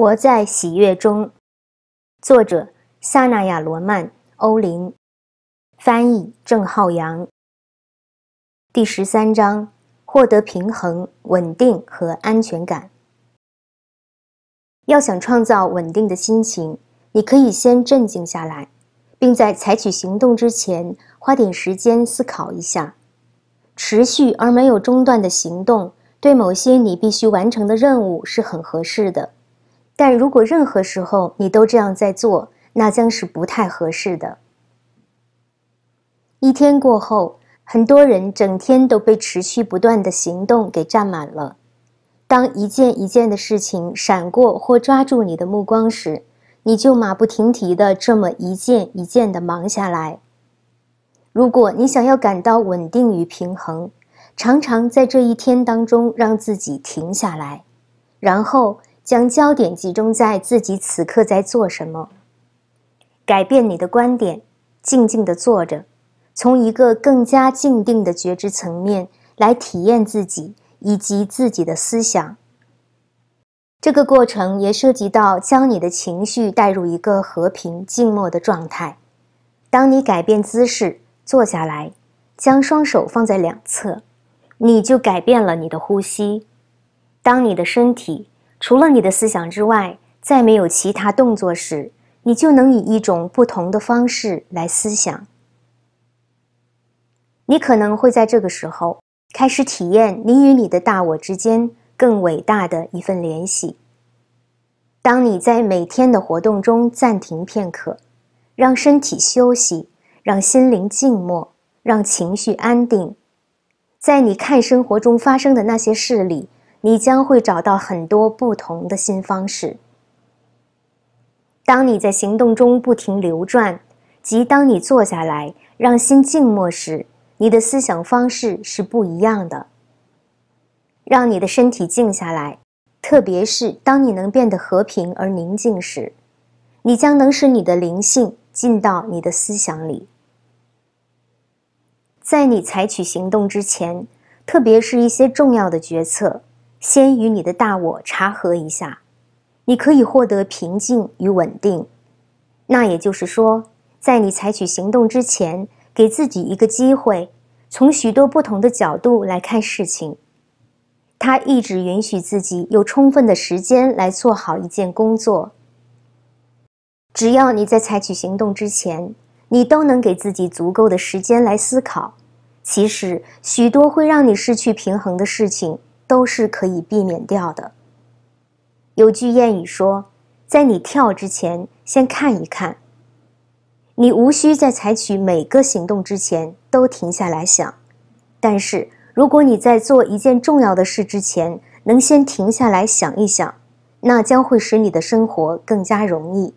活在喜悦中，作者萨那亚罗曼·欧林，翻译郑浩洋。第十三章：获得平衡、稳定和安全感。要想创造稳定的心情，你可以先镇静下来，并在采取行动之前花点时间思考一下。持续而没有中断的行动，对某些你必须完成的任务是很合适的。但如果任何时候你都这样在做，那将是不太合适的。一天过后，很多人整天都被持续不断的行动给占满了。当一件一件的事情闪过或抓住你的目光时，你就马不停蹄地这么一件一件地忙下来。如果你想要感到稳定与平衡，常常在这一天当中让自己停下来，然后。将焦点集中在自己此刻在做什么，改变你的观点，静静地坐着，从一个更加静定的觉知层面来体验自己以及自己的思想。这个过程也涉及到将你的情绪带入一个和平静默的状态。当你改变姿势，坐下来，将双手放在两侧，你就改变了你的呼吸。当你的身体，除了你的思想之外，再没有其他动作时，你就能以一种不同的方式来思想。你可能会在这个时候开始体验你与你的大我之间更伟大的一份联系。当你在每天的活动中暂停片刻，让身体休息，让心灵静默，让情绪安定，在你看生活中发生的那些事里。你将会找到很多不同的新方式。当你在行动中不停流转，即当你坐下来让心静默时，你的思想方式是不一样的。让你的身体静下来，特别是当你能变得和平而宁静时，你将能使你的灵性进到你的思想里。在你采取行动之前，特别是一些重要的决策。先与你的大我查核一下，你可以获得平静与稳定。那也就是说，在你采取行动之前，给自己一个机会，从许多不同的角度来看事情。他一直允许自己有充分的时间来做好一件工作。只要你在采取行动之前，你都能给自己足够的时间来思考。其实，许多会让你失去平衡的事情。都是可以避免掉的。有句谚语说：“在你跳之前，先看一看。”你无需在采取每个行动之前都停下来想，但是如果你在做一件重要的事之前能先停下来想一想，那将会使你的生活更加容易，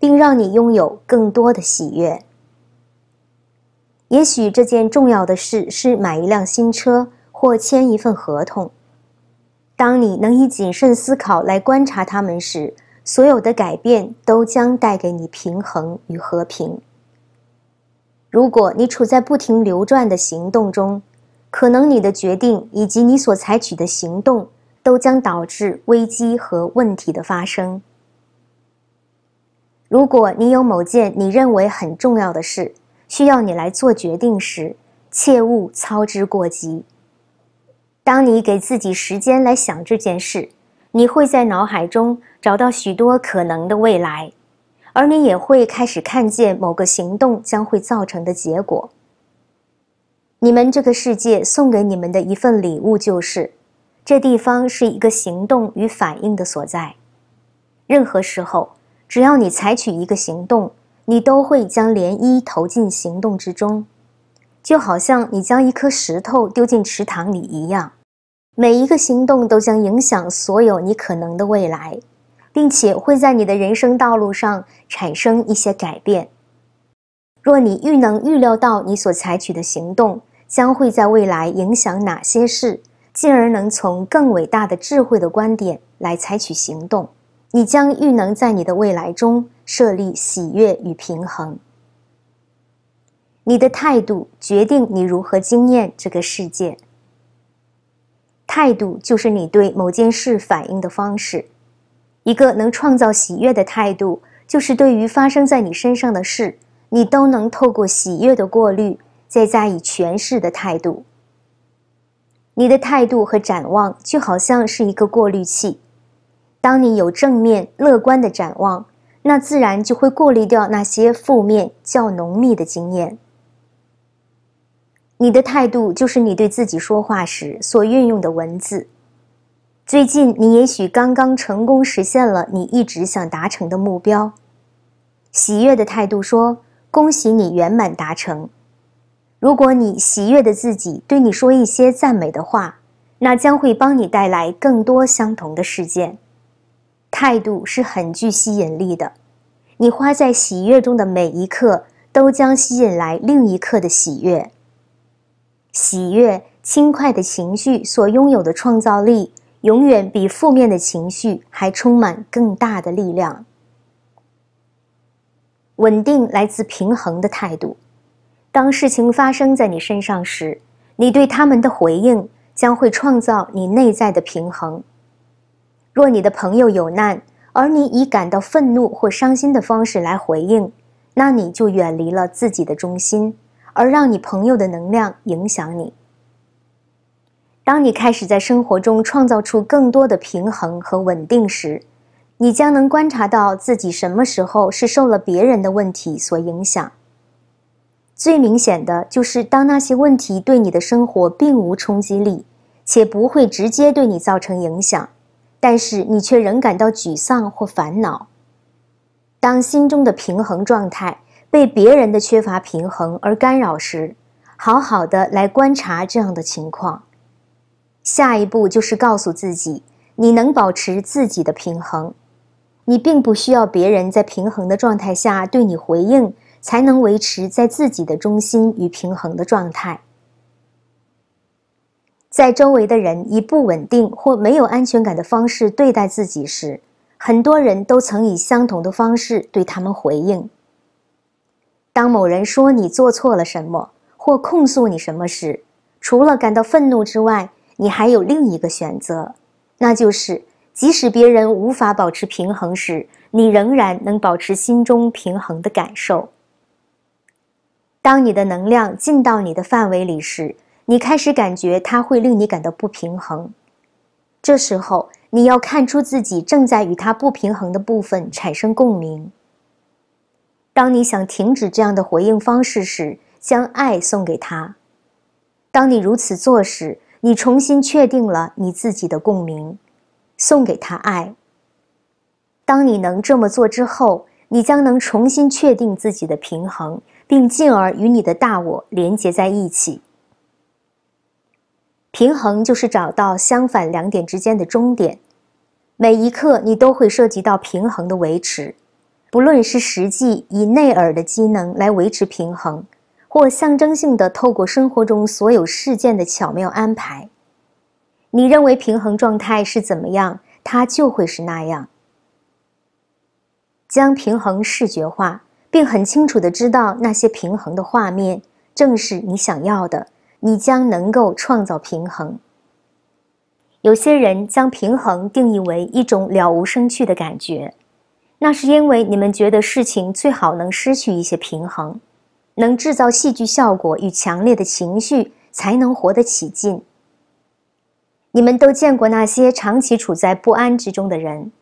并让你拥有更多的喜悦。也许这件重要的事是买一辆新车或签一份合同。当你能以谨慎思考来观察他们时，所有的改变都将带给你平衡与和平。如果你处在不停流转的行动中，可能你的决定以及你所采取的行动都将导致危机和问题的发生。如果你有某件你认为很重要的事需要你来做决定时，切勿操之过急。当你给自己时间来想这件事，你会在脑海中找到许多可能的未来，而你也会开始看见某个行动将会造成的结果。你们这个世界送给你们的一份礼物就是，这地方是一个行动与反应的所在。任何时候，只要你采取一个行动，你都会将涟漪投进行动之中。就好像你将一颗石头丢进池塘里一样，每一个行动都将影响所有你可能的未来，并且会在你的人生道路上产生一些改变。若你愈能预料到你所采取的行动将会在未来影响哪些事，进而能从更伟大的智慧的观点来采取行动，你将愈能在你的未来中设立喜悦与平衡。你的态度决定你如何经验这个世界。态度就是你对某件事反应的方式。一个能创造喜悦的态度，就是对于发生在你身上的事，你都能透过喜悦的过滤，再加以诠释的态度。你的态度和展望就好像是一个过滤器。当你有正面、乐观的展望，那自然就会过滤掉那些负面较浓密的经验。你的态度就是你对自己说话时所运用的文字。最近，你也许刚刚成功实现了你一直想达成的目标。喜悦的态度说：“恭喜你，圆满达成！”如果你喜悦的自己对你说一些赞美的话，那将会帮你带来更多相同的事件。态度是很具吸引力的。你花在喜悦中的每一刻，都将吸引来另一刻的喜悦。喜悦轻快的情绪所拥有的创造力，永远比负面的情绪还充满更大的力量。稳定来自平衡的态度。当事情发生在你身上时，你对他们的回应将会创造你内在的平衡。若你的朋友有难，而你以感到愤怒或伤心的方式来回应，那你就远离了自己的中心。而让你朋友的能量影响你。当你开始在生活中创造出更多的平衡和稳定时，你将能观察到自己什么时候是受了别人的问题所影响。最明显的就是，当那些问题对你的生活并无冲击力，且不会直接对你造成影响，但是你却仍感到沮丧或烦恼。当心中的平衡状态。被别人的缺乏平衡而干扰时，好好的来观察这样的情况。下一步就是告诉自己，你能保持自己的平衡，你并不需要别人在平衡的状态下对你回应，才能维持在自己的中心与平衡的状态。在周围的人以不稳定或没有安全感的方式对待自己时，很多人都曾以相同的方式对他们回应。当某人说你做错了什么，或控诉你什么时，除了感到愤怒之外，你还有另一个选择，那就是即使别人无法保持平衡时，你仍然能保持心中平衡的感受。当你的能量进到你的范围里时，你开始感觉它会令你感到不平衡。这时候，你要看出自己正在与它不平衡的部分产生共鸣。当你想停止这样的回应方式时，将爱送给他。当你如此做时，你重新确定了你自己的共鸣，送给他爱。当你能这么做之后，你将能重新确定自己的平衡，并进而与你的大我连接在一起。平衡就是找到相反两点之间的终点。每一刻，你都会涉及到平衡的维持。不论是实际以内耳的机能来维持平衡，或象征性的透过生活中所有事件的巧妙安排，你认为平衡状态是怎么样，它就会是那样。将平衡视觉化，并很清楚的知道那些平衡的画面正是你想要的，你将能够创造平衡。有些人将平衡定义为一种了无生趣的感觉。那是因为你们觉得事情最好能失去一些平衡，能制造戏剧效果与强烈的情绪，才能活得起劲。你们都见过那些长期处在不安之中的人，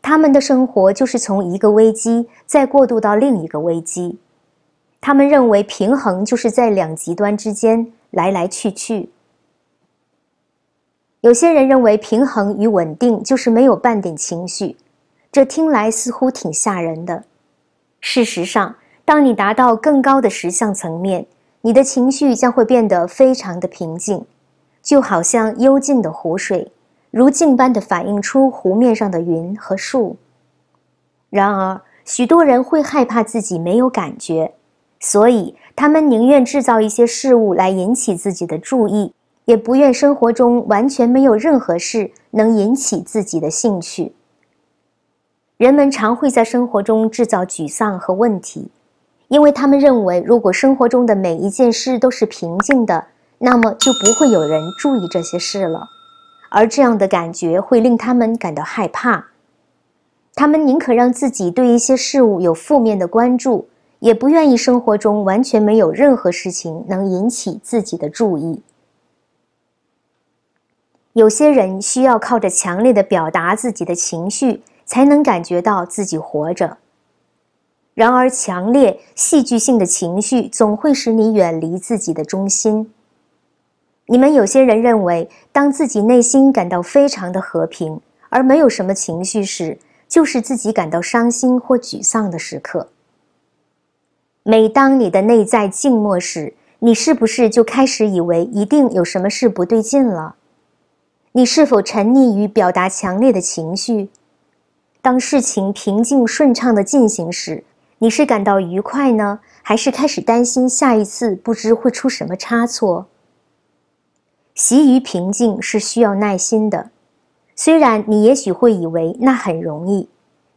他们的生活就是从一个危机再过渡到另一个危机。他们认为平衡就是在两极端之间来来去去。有些人认为平衡与稳定就是没有半点情绪。这听来似乎挺吓人的。事实上，当你达到更高的实相层面，你的情绪将会变得非常的平静，就好像幽静的湖水，如镜般的反映出湖面上的云和树。然而，许多人会害怕自己没有感觉，所以他们宁愿制造一些事物来引起自己的注意，也不愿生活中完全没有任何事能引起自己的兴趣。人们常会在生活中制造沮丧和问题，因为他们认为，如果生活中的每一件事都是平静的，那么就不会有人注意这些事了。而这样的感觉会令他们感到害怕，他们宁可让自己对一些事物有负面的关注，也不愿意生活中完全没有任何事情能引起自己的注意。有些人需要靠着强烈的表达自己的情绪。才能感觉到自己活着。然而，强烈戏剧性的情绪总会使你远离自己的中心。你们有些人认为，当自己内心感到非常的和平，而没有什么情绪时，就是自己感到伤心或沮丧的时刻。每当你的内在静默时，你是不是就开始以为一定有什么事不对劲了？你是否沉溺于表达强烈的情绪？当事情平静顺畅的进行时，你是感到愉快呢，还是开始担心下一次不知会出什么差错？习于平静是需要耐心的，虽然你也许会以为那很容易，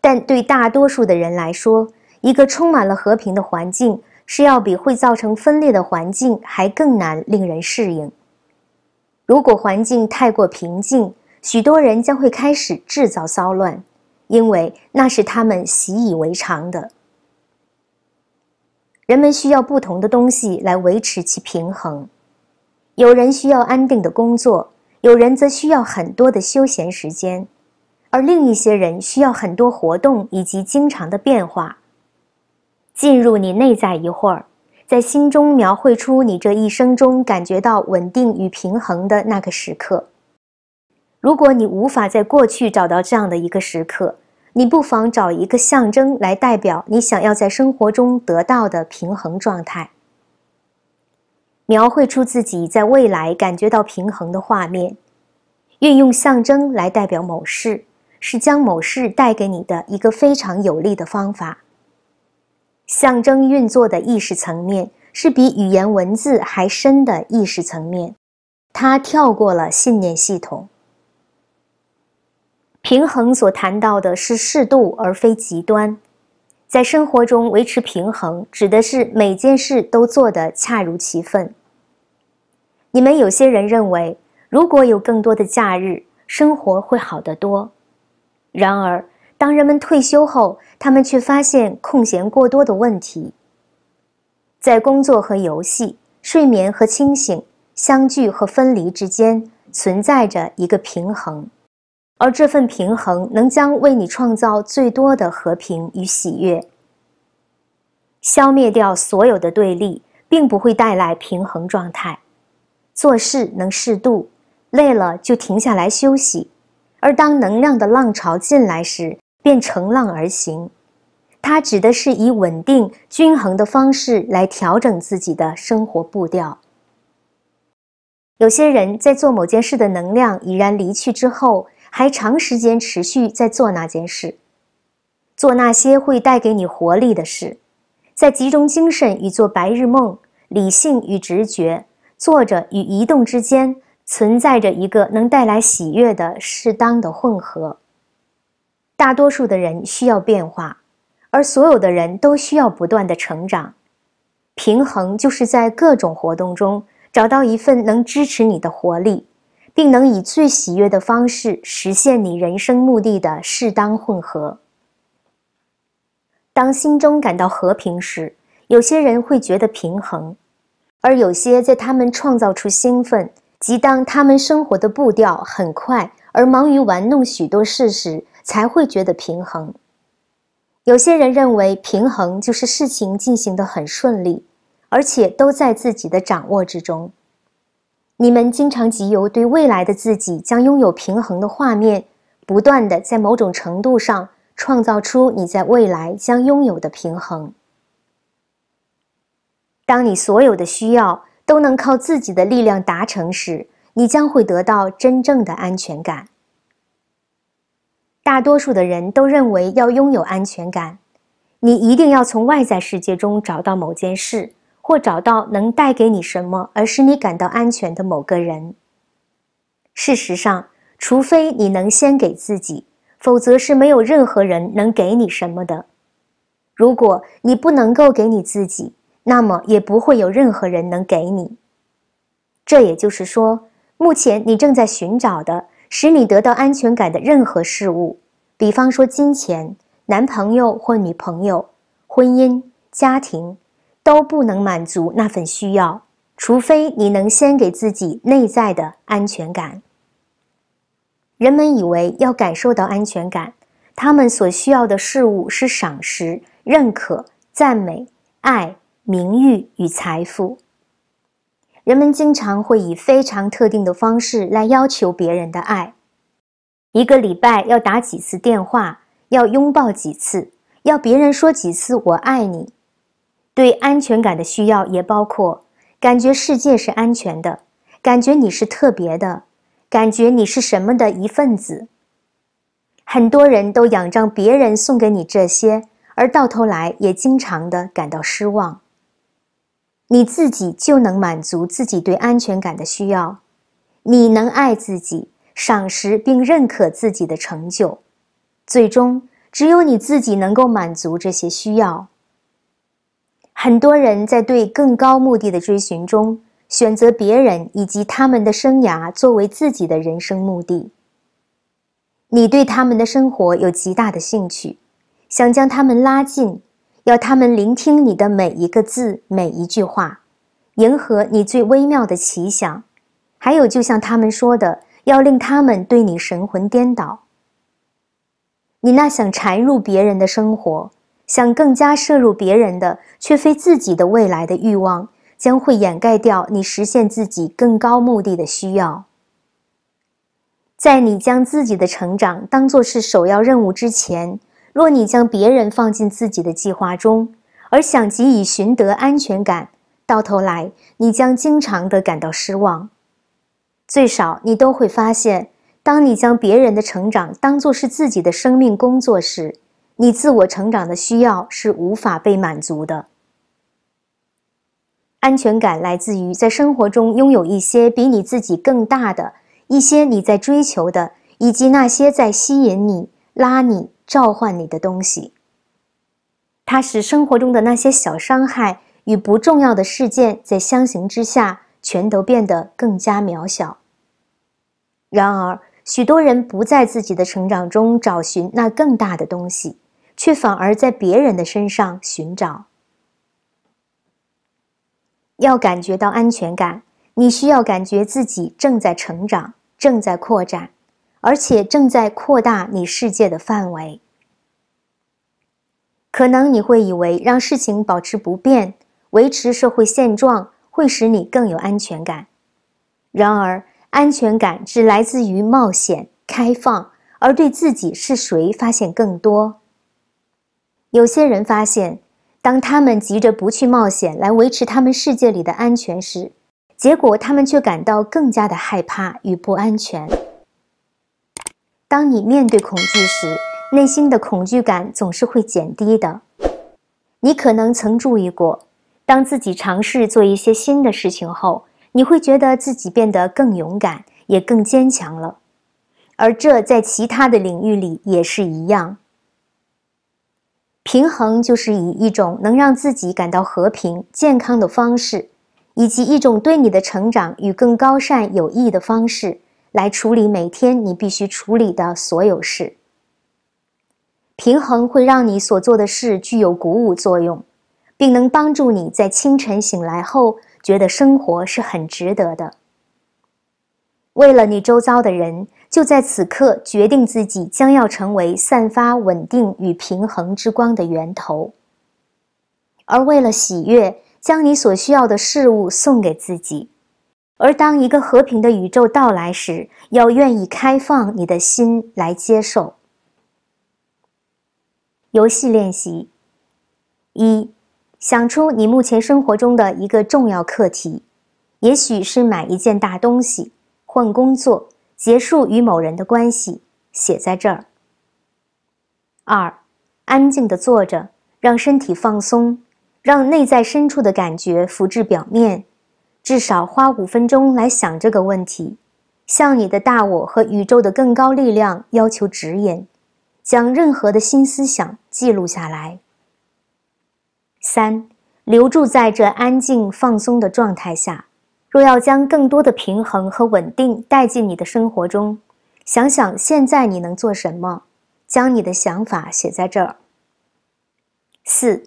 但对大多数的人来说，一个充满了和平的环境是要比会造成分裂的环境还更难令人适应。如果环境太过平静，许多人将会开始制造骚乱。因为那是他们习以为常的。人们需要不同的东西来维持其平衡，有人需要安定的工作，有人则需要很多的休闲时间，而另一些人需要很多活动以及经常的变化。进入你内在一会儿，在心中描绘出你这一生中感觉到稳定与平衡的那个时刻。如果你无法在过去找到这样的一个时刻，你不妨找一个象征来代表你想要在生活中得到的平衡状态，描绘出自己在未来感觉到平衡的画面。运用象征来代表某事，是将某事带给你的一个非常有力的方法。象征运作的意识层面是比语言文字还深的意识层面，它跳过了信念系统。平衡所谈到的是适度而非极端，在生活中维持平衡，指的是每件事都做得恰如其分。你们有些人认为，如果有更多的假日，生活会好得多。然而，当人们退休后，他们却发现空闲过多的问题。在工作和游戏、睡眠和清醒、相聚和分离之间，存在着一个平衡。而这份平衡能将为你创造最多的和平与喜悦。消灭掉所有的对立，并不会带来平衡状态。做事能适度，累了就停下来休息。而当能量的浪潮进来时，便乘浪而行。它指的是以稳定、均衡的方式来调整自己的生活步调。有些人在做某件事的能量已然离去之后。还长时间持续在做那件事，做那些会带给你活力的事，在集中精神与做白日梦、理性与直觉、坐着与移动之间，存在着一个能带来喜悦的适当的混合。大多数的人需要变化，而所有的人都需要不断的成长。平衡就是在各种活动中找到一份能支持你的活力。并能以最喜悦的方式实现你人生目的的适当混合。当心中感到和平时，有些人会觉得平衡；而有些在他们创造出兴奋，即当他们生活的步调很快，而忙于玩弄许多事时，才会觉得平衡。有些人认为平衡就是事情进行得很顺利，而且都在自己的掌握之中。你们经常由对未来的自己将拥有平衡的画面，不断的在某种程度上创造出你在未来将拥有的平衡。当你所有的需要都能靠自己的力量达成时，你将会得到真正的安全感。大多数的人都认为要拥有安全感，你一定要从外在世界中找到某件事。或找到能带给你什么而使你感到安全的某个人。事实上，除非你能先给自己，否则是没有任何人能给你什么的。如果你不能够给你自己，那么也不会有任何人能给你。这也就是说，目前你正在寻找的使你得到安全感的任何事物，比方说金钱、男朋友或女朋友、婚姻、家庭。都不能满足那份需要，除非你能先给自己内在的安全感。人们以为要感受到安全感，他们所需要的事物是赏识、认可、赞美、爱、名誉与财富。人们经常会以非常特定的方式来要求别人的爱：一个礼拜要打几次电话，要拥抱几次，要别人说几次“我爱你”。对安全感的需要也包括感觉世界是安全的，感觉你是特别的，感觉你是什么的一份子。很多人都仰仗别人送给你这些，而到头来也经常的感到失望。你自己就能满足自己对安全感的需要，你能爱自己，赏识并认可自己的成就，最终只有你自己能够满足这些需要。很多人在对更高目的的追寻中，选择别人以及他们的生涯作为自己的人生目的。你对他们的生活有极大的兴趣，想将他们拉近，要他们聆听你的每一个字、每一句话，迎合你最微妙的奇想。还有，就像他们说的，要令他们对你神魂颠倒。你那想缠入别人的生活。想更加摄入别人的，却非自己的未来的欲望，将会掩盖掉你实现自己更高目的的需要。在你将自己的成长当做是首要任务之前，若你将别人放进自己的计划中，而想给予寻得安全感，到头来你将经常的感到失望。最少你都会发现，当你将别人的成长当做是自己的生命工作时。你自我成长的需要是无法被满足的。安全感来自于在生活中拥有一些比你自己更大的一些你在追求的，以及那些在吸引你、拉你、召唤你的东西。它使生活中的那些小伤害与不重要的事件在相形之下，全都变得更加渺小。然而，许多人不在自己的成长中找寻那更大的东西。却反而在别人的身上寻找。要感觉到安全感，你需要感觉自己正在成长，正在扩展，而且正在扩大你世界的范围。可能你会以为让事情保持不变，维持社会现状会使你更有安全感。然而，安全感只来自于冒险、开放，而对自己是谁发现更多。有些人发现，当他们急着不去冒险来维持他们世界里的安全时，结果他们却感到更加的害怕与不安全。当你面对恐惧时，内心的恐惧感总是会减低的。你可能曾注意过，当自己尝试做一些新的事情后，你会觉得自己变得更勇敢，也更坚强了。而这在其他的领域里也是一样。平衡就是以一种能让自己感到和平、健康的方式，以及一种对你的成长与更高善有益的方式来处理每天你必须处理的所有事。平衡会让你所做的事具有鼓舞作用，并能帮助你在清晨醒来后觉得生活是很值得的。为了你周遭的人，就在此刻决定自己将要成为散发稳定与平衡之光的源头。而为了喜悦，将你所需要的事物送给自己。而当一个和平的宇宙到来时，要愿意开放你的心来接受。游戏练习一：想出你目前生活中的一个重要课题，也许是买一件大东西。换工作，结束与某人的关系，写在这儿。二，安静的坐着，让身体放松，让内在深处的感觉浮至表面，至少花五分钟来想这个问题，向你的大我和宇宙的更高力量要求指引，将任何的新思想记录下来。三，留住在这安静放松的状态下。若要将更多的平衡和稳定带进你的生活中，想想现在你能做什么，将你的想法写在这儿。四，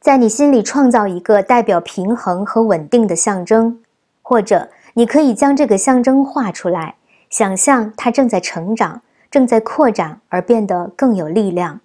在你心里创造一个代表平衡和稳定的象征，或者你可以将这个象征画出来，想象它正在成长，正在扩展，而变得更有力量。